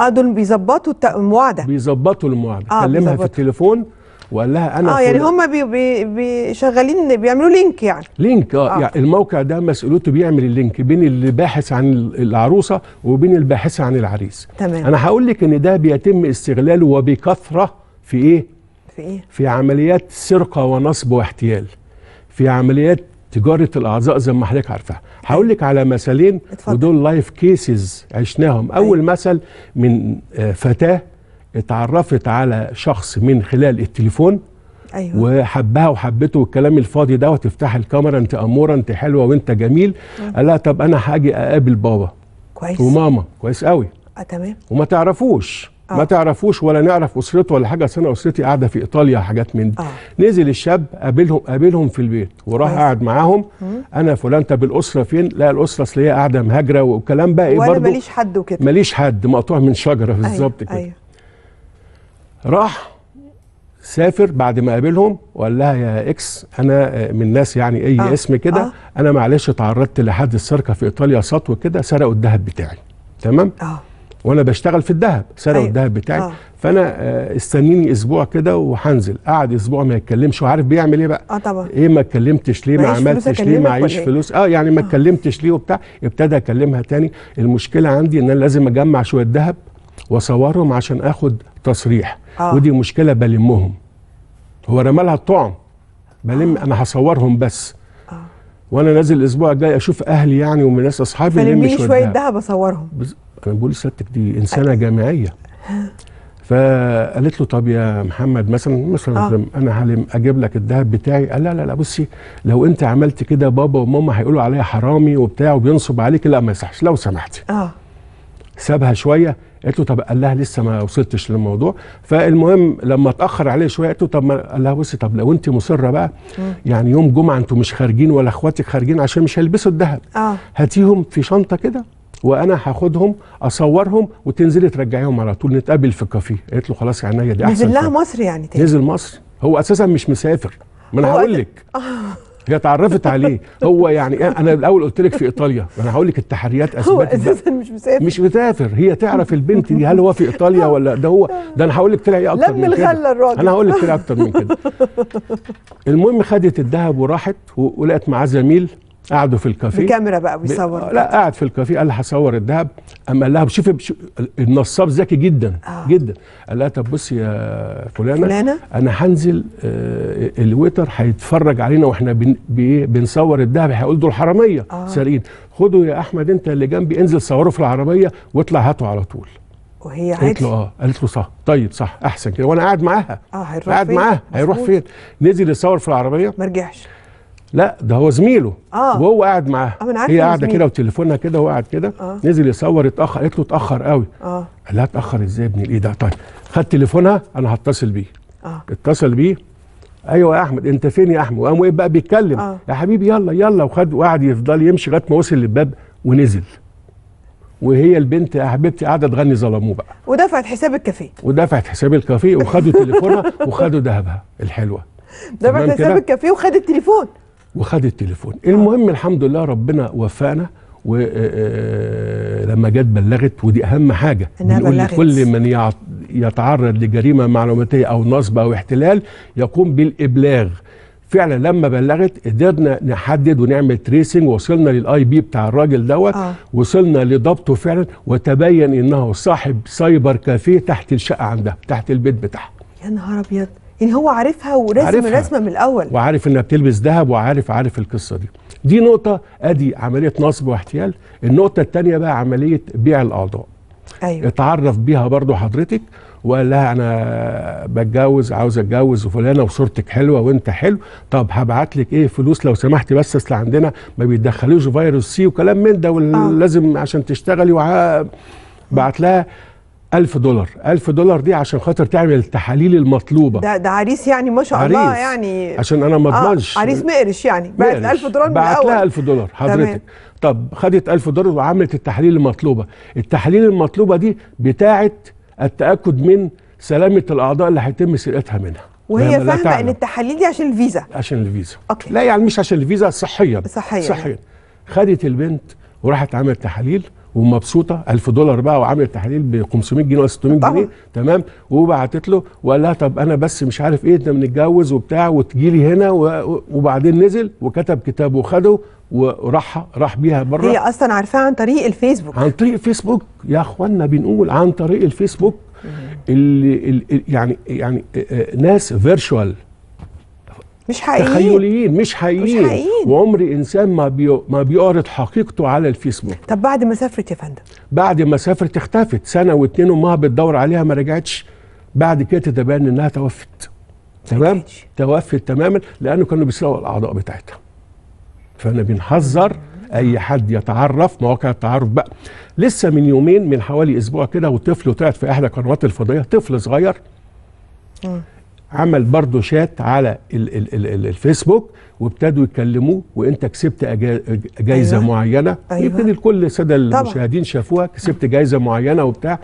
اه دول بيظبطوا المواعده بيظبطوا المواعده آه كلمها بيزبطوا. في التليفون وقال لها انا اه يعني هم بي بي بي شغالين بيعملوا لينك يعني لينك آه, آه. يعني الموقع ده مسؤوليته بيعمل اللينك بين اللي باحث عن العروسه وبين الباحثه عن العريس تمام انا هقول لك ان ده بيتم استغلاله وبكثره في ايه في ايه في عمليات سرقه ونصب واحتيال في عمليات تجاره الاعضاء زي ما حضرتك عارفه هقول لك على مثلين اتفضل. ودول لايف كيسز عشناهم أيوة. اول أي. مثل من آه، فتاه اتعرفت على شخص من خلال التليفون أيوة. وحبها وحبته والكلام الفاضي ده وتفتح الكاميرا انت اموره انت حلوه وانت جميل أيوة. قال لها طب انا هاجي اقابل بابا كويس وماما كويس قوي اه تمام وما تعرفوش آه. ما تعرفوش ولا نعرف اسرته ولا حاجه انا اسرتي قاعده في ايطاليا حاجات من دي آه. نزل الشاب قابلهم قابلهم في البيت وراح قاعد معاهم انا فلان طب الاسره فين لا الاسره اصل هي قاعده مهاجره والكلام بقى ايه برضه ماليش حد وكده ماليش حد مقطوع من شجره أيوة، بالظبط كده أيوه. راح سافر بعد ما قابلهم وقال لها يا اكس انا من ناس يعني اي آه. اسم كده آه. انا معلش اتعرضت لحد السرقه في ايطاليا سطو كده سرقوا الذهب بتاعي تمام آه. وانا بشتغل في الذهب سرقوا أيوة. الذهب بتاعي آه. فانا آه، استنيني اسبوع كده وهنزل قعد اسبوع ما يتكلمش وعارف بيعمل ايه بقى اه طبعا ايه ما اتكلمتش ليه ما عملتش ليه ما معيش إيه؟ فلوس اه يعني ما آه. اتكلمتش ليه وبتاع ابتدى اكلمها تاني المشكله عندي ان انا لازم اجمع شويه ذهب واصورهم عشان اخد تصريح آه. ودي مشكله بلمهم هو رمالها الطعم بلم آه. انا هصورهم بس آه. وانا نازل الاسبوع الجاي اشوف اهلي يعني ومن ناس اصحابي مش شويه ذهب اصورهم كان بيقول سيادتك دي انسانه جامعيه فقالت له طب يا محمد مثلا مثلا آه. انا اجيب لك الذهب بتاعي قال لا لا لا بصي لو انت عملت كده بابا وماما هيقولوا عليا حرامي وبتاع وبينصب عليك لا ما يصحش لو سمحتي اه سابها شويه قالت له طب قال لها لسه ما وصلتش للموضوع فالمهم لما اتاخر عليه شويه قالت له طب ما قال لها بصي طب لو انت مصره بقى آه. يعني يوم جمعه انتوا مش خارجين ولا اخواتك خارجين عشان مش هيلبسوا الذهب آه. هاتيهم في شنطه كده وانا هاخدهم اصورهم وتنزلي ترجعيهم على طول نتقابل في الكافيه قالت له خلاص عينيا دي احسن نزل لها مصر يعني تاني نزل مصر هو اساسا مش مسافر ما انا هقول لك آه. هي اتعرفت عليه هو يعني انا الاول قلت لك في ايطاليا انا هقول لك التحريات اثبتت هو اساسا مش مسافر مش مسافر هي تعرف البنت دي هل هو في ايطاليا ولا ده هو ده انا هقول لك طلع ايه اكتر من كده الراجل انا هقول لك طلع اكتر من كده المهم خدت الذهب وراحت ولقت معاه زميل قعدوا في الكافيه بكاميرا بقى بيصور لا قاعد في الكافيه قال لها هصور الذهب اما قال لها شوفي بش... النصاب ذكي جدا آه. جدا قال لها طب بصي يا فلانه, فلانة؟ انا هنزل آه الويتر هيتفرج علينا واحنا بن... بي... بنصور الذهب هيقول دول حراميه آه. سارقين خدوا يا احمد انت اللي جنبي انزل صوره في العربيه واطلع هاته على طول وهي عادي قالت له اه قالت له صح طيب صح احسن كده وانا قاعد معاها اه هيروح قاعد معاها هيروح فين نزل يصور في العربيه ما رجعش لا ده هو زميله آه. وهو قاعد معاه آه هي قاعده كده وتليفونها كده وهو قاعد كده آه. نزل يصور اتاخر قالت له اتاخر قوي آه. قال لها اتاخر ازاي ابن الايه ده طيب خد تليفونها انا هتصل بيه آه. اتصل بيه ايوه يا احمد انت فين يا احمد وقام ايه بقى بيتكلم آه. يا حبيبي يلا يلا وخد وقعد يفضل يمشي لغايه ما وصل للباب ونزل وهي البنت يا حبيبتي قاعده تغني ظلموه بقى ودفعت حساب الكافيه ودفعت حساب الكافيه وخدوا تليفونها وخدوا ذهبها الحلوه دفعت حساب الكافيه وخد التليفون وخد التليفون المهم الحمد لله ربنا وفقنا ولما آه، آه، جت بلغت ودي اهم حاجه بنقول كل من يتعرض لجريمه معلوماتيه او نصب او احتلال يقوم بالابلاغ فعلا لما بلغت قدرنا نحدد ونعمل تريسنج وصلنا للاي بي بتاع الراجل دوت آه. وصلنا لضبطه فعلا وتبين انه صاحب سايبر كافيه تحت الشقه عندها تحت البيت بتاعها يا نهار ابيض يعني هو عارفها ورسم عارفها رسمه من الاول وعارف انها بتلبس ذهب وعارف عارف القصه دي دي نقطه ادي عمليه نصب واحتيال النقطه الثانيه بقى عمليه بيع الاعضاء ايوه اتعرف بيها برضو حضرتك وقال لها انا بتجوز عاوز اتجوز وفلانه وصورتك حلوه وانت حلو طب هبعت لك ايه فلوس لو سمحتي بس اصل عندنا ما بيتدخلوش فيروس سي وكلام من ده آه. ولازم عشان تشتغلي بعت لها 1000 دولار 1000 دولار دي عشان خاطر تعمل التحاليل المطلوبة ده ده عريس يعني ما شاء عريس. الله يعني عشان انا ما آه، اضمنش آه عريس مقرش يعني بعت 1000 دولار من الاول بعت لها 1000 دولار حضرتك تمام. طب خدت 1000 دولار وعملت التحاليل المطلوبة التحاليل المطلوبة دي بتاعه التأكد من سلامة الأعضاء اللي هيتم سرقتها منها وهي فاهمة ان التحاليل دي عشان الفيزا عشان الفيزا أوكي. لا يعني مش عشان الفيزا صحيا صحيا صحيا خدت البنت وراحت عملت تحاليل ومبسوطه 1000 دولار بقى وعامل تحاليل ب 500 جنيه ولا 600 جنيه تمام وبعتت له وقال لها طب انا بس مش عارف ايه انت بنتجوز وبتاع وتجي لي هنا وبعدين نزل وكتب كتاب وخده وراح راح بيها بره هي اصلا عارفاه عن طريق الفيسبوك عن طريق الفيسبوك يا اخوانا بنقول عن طريق الفيسبوك اللي يعني يعني ناس فيرتشوال مش حقيقيين تخيليين مش حقيقيين, مش حقيقيين. وعمر انسان ما بيو ما بيعرض حقيقته على الفيسبوك طب بعد ما سافرت يا فندم بعد ما سافرت اختفت سنه واتنين امها بتدور عليها ما رجعتش بعد كده تبان انها توفت تمام توفت تماما لانه كانوا بيسرقوا الاعضاء بتاعتها فانا بنحذر اي حد يتعرف مواقع التعرف بقى لسه من يومين من حوالي اسبوع كده وطفل طلعت في احدى قنوات الفضائيه طفل صغير عمل برضه شات على الـ الـ الـ الـ الفيسبوك وابتدوا يكلموه وانت كسبت جايزه أيوة. معينه أيوة. يبتدي الكل الساده المشاهدين شافوها كسبت جايزه معينه وبتاع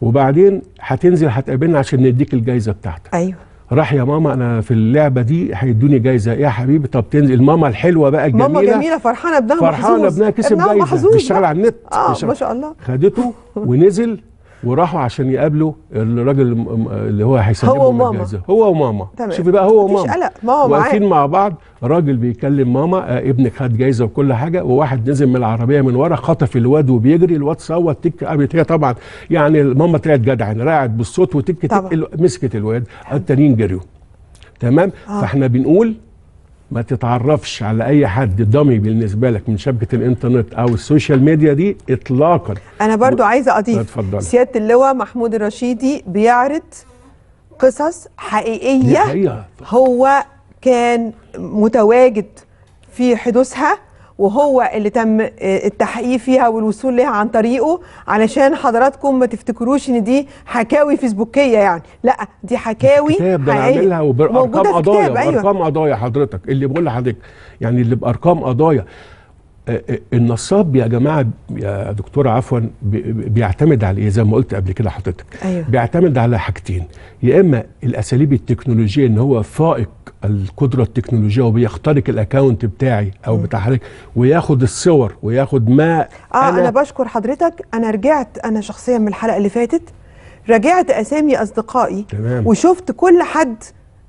وبعدين هتنزل هتقابلنا عشان نديك الجايزه بتاعتك ايوه راح يا ماما انا في اللعبه دي هيدوني جايزه ايه يا حبيبي طب تنزل الماما الحلوه بقى الجميله ماما جميله فرحانه ابنها محظوظ فرحانه ابنها كسب جايزه بيشتغل على النت اه ما شاء الله خدته ونزل وراحوا عشان يقابلوا الراجل اللي هو هيسلمهم هو الجائزه هو وماما تمام. شوفي بقى هو وماما قلق واقفين مع بعض راجل بيكلم ماما آه ابنك خد جايزه وكل حاجه وواحد نزل من العربيه من ورا خطف الواد وبيجري الواد صوت تك قامت هي طبعا يعني ماما طلعت يعني راعت بالصوت وتك تك مسكت الواد التانيين جريوا تمام آه. فاحنا بنقول ما تتعرفش على اي حد ضمي بالنسبه لك من شبكه الانترنت او السوشيال ميديا دي اطلاقا انا برضو و... عايزه اضيف سياده اللواء محمود الرشيدي بيعرض قصص حقيقيه هو كان متواجد في حدوثها وهو اللي تم آه، التحقيق فيها والوصول لها عن طريقه علشان حضراتكم ما تفتكروش ان دي حكاوي فيسبوكيه يعني لا دي حكاوي كتاب وبارقام قضايا أيوة. بارقام قضايا حضرتك اللي بقول لحضرتك يعني اللي بارقام قضايا النصاب يا جماعه يا دكتوره عفوا بيعتمد على ايه زي ما قلت قبل كده حضرتك أيوه. بيعتمد على حاجتين يا اما الاساليب التكنولوجيه ان هو فائق القدره التكنولوجيه وبيخترق الاكونت بتاعي او م. بتاع حضرتك وياخد الصور وياخد ما اه أنا, انا بشكر حضرتك انا رجعت انا شخصيا من الحلقه اللي فاتت راجعت اسامي اصدقائي تمام. وشفت كل حد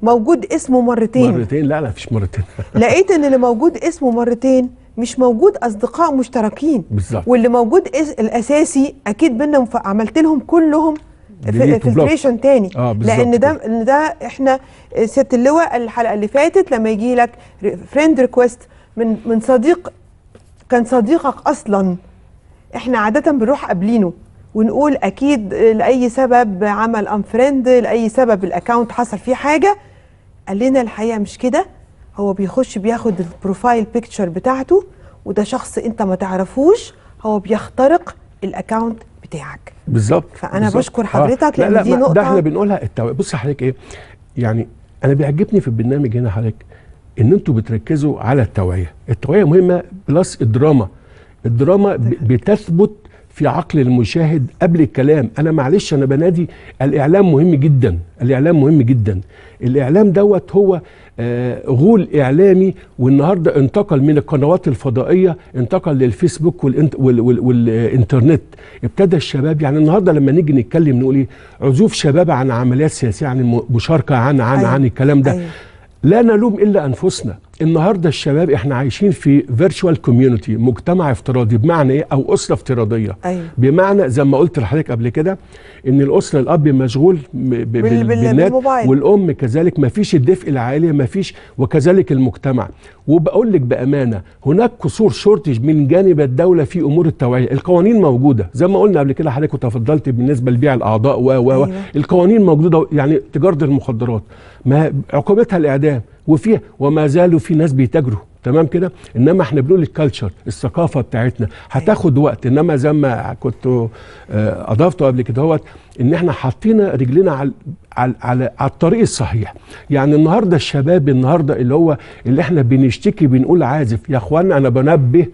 موجود اسمه مرتين مرتين لا لا مفيش مرتين لقيت ان اللي موجود اسمه مرتين مش موجود اصدقاء مشتركين بالظبط واللي موجود الاساسي اكيد بينا عملت لهم كلهم فلتريشن تاني آه لان ده ان ده احنا ست اللواء الحلقه اللي فاتت لما يجي لك فريند ريكويست من من صديق كان صديقك اصلا احنا عاده بنروح قابلينه ونقول اكيد لاي سبب عمل ان فريند لاي سبب الاكونت حصل فيه حاجه قال لنا الحقيقه مش كده هو بيخش بياخد البروفايل بيكتشر بتاعته وده شخص انت ما تعرفوش هو بيخترق الاكونت بتاعك بالظبط فانا بالزبط. بشكر آه. حضرتك آه. لان لا لا دي نقطه ده احنا بنقولها التو... بص حضرتك ايه يعني انا بيعجبني في البرنامج هنا حضرتك ان انتوا بتركزوا على التوعيه التوعيه مهمه بلس الدراما الدراما بتثبت في عقل المشاهد قبل الكلام انا معلش انا بنادي الاعلام مهم جدا الاعلام مهم جدا الاعلام دوت هو آه، غول اعلامي والنهارده انتقل من القنوات الفضائيه انتقل للفيسبوك والانت والانترنت ابتدى الشباب يعني النهارده لما نيجي نتكلم نقول ايه عزوف شباب عن عمليات سياسيه عن مشاركه عن عن أيوة. عن الكلام ده أيوة. لا نلوم الا انفسنا النهارده الشباب احنا عايشين في فيرتشوال كوميونتي مجتمع افتراضي بمعنى ايه او اسره افتراضيه أيوة. بمعنى زي ما قلت لحضرتك قبل كده ان الاسره الاب مشغول بالبنات والام كذلك ما فيش الدفء العالي ما فيش وكذلك المجتمع وبقول لك بامانه هناك قصور شورتج من جانب الدوله في امور التوعيه القوانين موجوده زي ما قلنا قبل كده حضرتك وتفضلت بالنسبه لبيع الاعضاء و و أيوة. القوانين موجوده يعني تجاره المخدرات ما عقوبتها الاعدام وفيها وما زالوا في ناس بيتاجروا تمام كده انما احنا بنقول الكالتشر الثقافه بتاعتنا هتاخد أيوة. وقت انما زي ما كنت آه، اضفته قبل كده هوت ان احنا حاطين رجلنا على على على الطريق الصحيح يعني النهارده الشباب النهارده اللي هو اللي احنا بنشتكي بنقول عازف يا اخوانا انا بنبه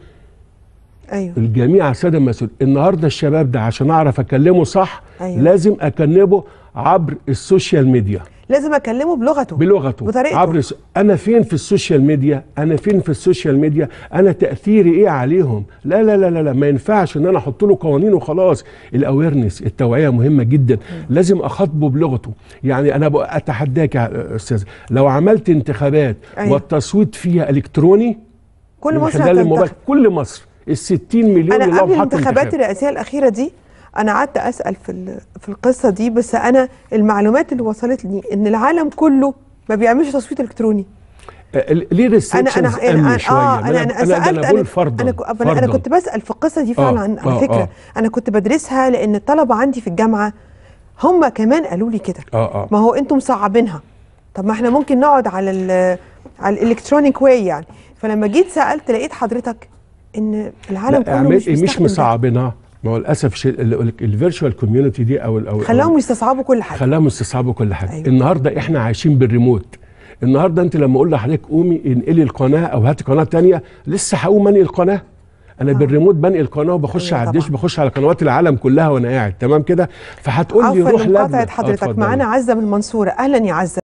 ايوه الجميع الساده المسؤول النهارده الشباب ده عشان اعرف اكلمه صح أيوة. لازم اكلمه عبر السوشيال ميديا لازم اكلمه بلغته بلغته بطريقته عبر س... انا فين في السوشيال ميديا انا فين في السوشيال ميديا انا تاثيري ايه عليهم لا لا لا لا, لا. ما ينفعش ان انا احط له قوانين وخلاص الاويرنس التوعيه مهمه جدا لازم اخاطبه بلغته يعني انا اتحداك يا استاذ لو عملت انتخابات أيه. والتصويت فيها الكتروني كل مصر كل مصر ال 60 مليون انا قبل الانتخابات الرئاسيه الاخيره دي انا قعدت اسال في في القصه دي بس انا المعلومات اللي وصلت لي ان العالم كله ما بيعملش تصويت الكتروني أه، ليه ريستريكشنز أنا, انا انا شويه آه انا انا انا انا أنا, أنا, انا كنت بسال في القصه دي آه، فعلا آه على آه فكره آه انا كنت بدرسها لان الطلبه عندي في الجامعه هم كمان قالوا لي كده آه آه ما هو انتم مصعبينها طب ما احنا ممكن نقعد على على الالكترونيك واي يعني فلما جيت سالت لقيت حضرتك ان العالم كله مش مصعبينها ما هو للاسف لك الفيرتشوال كوميونتي دي او او خلاهم يستصعبوا كل حاجه خلاهم يستصعبوا كل حاجه أيوة. النهارده احنا عايشين بالريموت النهارده انت لما اقول لحضرتك قومي انقلي القناه او هاتي قناه ثانيه لسه هقوم انقل القناه انا آه. بالريموت بنقل القناه وبخش أيوة على الدش بخش على قنوات العالم كلها وانا قاعد تمام كده فهتقول لي روح لا عفوا حضرتك معانا عزه من المنصوره اهلا يا عزه